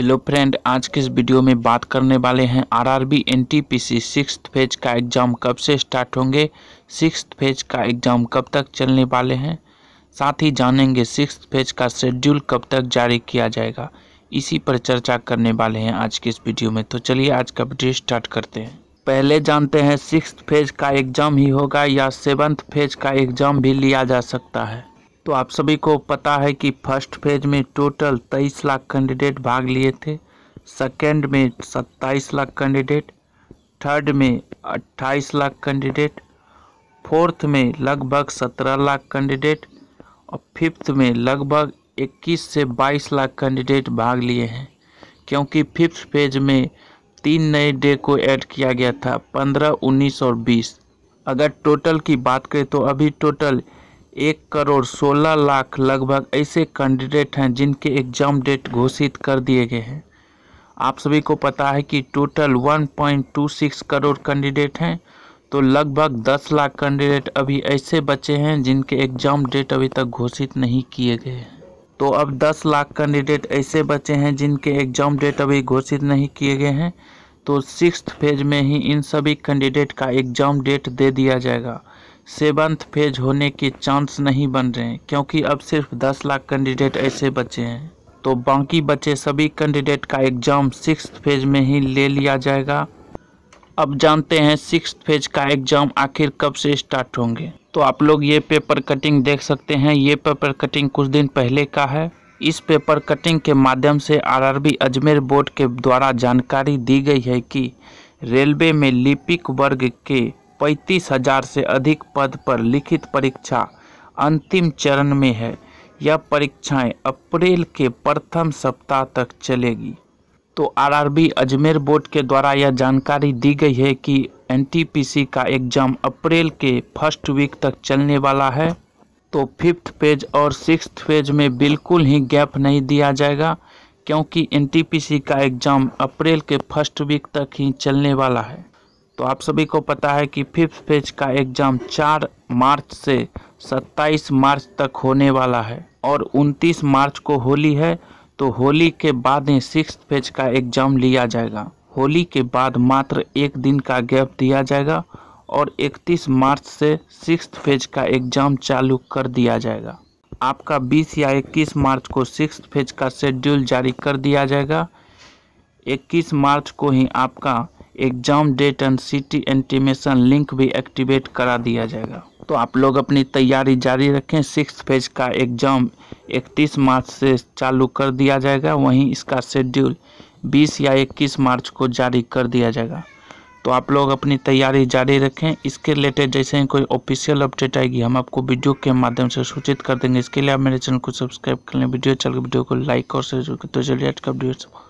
hello friend आज के इस वीडियो में बात करने वाले हैं आरआरबी एनटीपीसी सिक्स फेज का एग्ज़ाम कब से स्टार्ट होंगे सिक्स फेज का एग्ज़ाम कब तक चलने वाले हैं साथ ही जानेंगे सिक्स फेज का शेड्यूल कब तक जारी किया जाएगा इसी पर चर्चा करने वाले हैं आज के इस वीडियो में तो चलिए आज का वीडियो स्टार्ट करते हैं पहले जानते हैं सिक्स फेज का एग्ज़ाम ही होगा या सेवन्थ फेज का एग्ज़ाम भी लिया जा सकता है तो आप सभी को पता है कि फर्स्ट फेज में टोटल 23 लाख कैंडिडेट भाग लिए थे सेकेंड में 27 लाख कैंडिडेट थर्ड में 28 लाख कैंडिडेट फोर्थ में लगभग 17 लाख कैंडिडेट और फिफ्थ में लगभग 21 से 22 लाख कैंडिडेट भाग लिए हैं क्योंकि फिफ्थ फेज में तीन नए डे को ऐड किया गया था 15, 19 और 20 अगर टोटल की बात करें तो अभी टोटल एक करोड़ सोलह लाख लगभग ऐसे कैंडिडेट हैं जिनके एग्ज़ाम डेट घोषित कर दिए गए हैं आप सभी को पता है कि टोटल 1.26 करोड़ कैंडिडेट हैं तो लगभग 10 लाख कैंडिडेट अभी ऐसे बचे हैं जिनके एग्ज़ाम डेट अभी तक घोषित नहीं किए गए हैं तो अब 10 लाख कैंडिडेट ऐसे बचे हैं जिनके एग्ज़ाम डेट अभी घोषित नहीं किए गए हैं तो सिक्स फेज में ही इन सभी कैंडिडेट का एग्ज़ाम डेट दे दिया जाएगा सेवन्थ फेज होने के चांस नहीं बन रहे क्योंकि अब सिर्फ दस लाख कैंडिडेट ऐसे बचे हैं तो बाकी बचे सभी कैंडिडेट का एग्ज़ाम सिक्स फेज में ही ले लिया जाएगा अब जानते हैं सिक्स फेज का एग्ज़ाम आखिर कब से स्टार्ट होंगे तो आप लोग ये पेपर कटिंग देख सकते हैं ये पेपर कटिंग कुछ दिन पहले का है इस पेपर कटिंग के माध्यम से आरआरबी अजमेर बोर्ड के द्वारा जानकारी दी गई है कि रेलवे में लिपिक वर्ग के पैंतीस हजार से अधिक पद पर लिखित परीक्षा अंतिम चरण में है यह परीक्षाएं अप्रैल के प्रथम सप्ताह तक चलेगी तो आरआरबी अजमेर बोर्ड के द्वारा यह जानकारी दी गई है कि एनटीपीसी का एग्ज़ाम अप्रैल के फर्स्ट वीक तक चलने वाला है तो फिफ्थ पेज और सिक्स पेज में बिल्कुल ही गैप नहीं दिया जाएगा क्योंकि एनटीपीसी का एग्ज़ाम अप्रैल के फर्स्ट वीक तक ही चलने वाला है तो आप सभी को पता है कि फिफ्थ फेज का एग्ज़ाम 4 मार्च से 27 मार्च तक होने वाला है और 29 मार्च को होली है तो होली के बाद ही सिक्स फेज का एग्ज़ाम लिया जाएगा होली के बाद मात्र एक दिन का गैप दिया जाएगा और 31 मार्च से सिक्स फेज का एग्ज़ाम चालू कर दिया जाएगा आपका 20 या 21 मार्च को सिक्स फेज का शेड्यूल जारी कर दिया जाएगा 21 मार्च को ही आपका exam date and city intimation link भी एक्टिवेट करा दिया जाएगा तो आप लोग अपनी तैयारी जारी रखें सिक्स फेज का एग्ज़ाम 31 मार्च से चालू कर दिया जाएगा वहीं इसका शेड्यूल 20 या 21 मार्च को जारी कर दिया जाएगा तो आप लोग अपनी तैयारी जारी रखें इसके रिलेटेड जैसे ही कोई ऑफिशियल अपडेट आएगी हम आपको वीडियो के माध्यम से सूचित कर देंगे इसके लिए आप मेरे चैनल को सब्सक्राइब कर लें वीडियो चल वीडियो को लाइक और शेयर तो जल्दी आज का वीडियो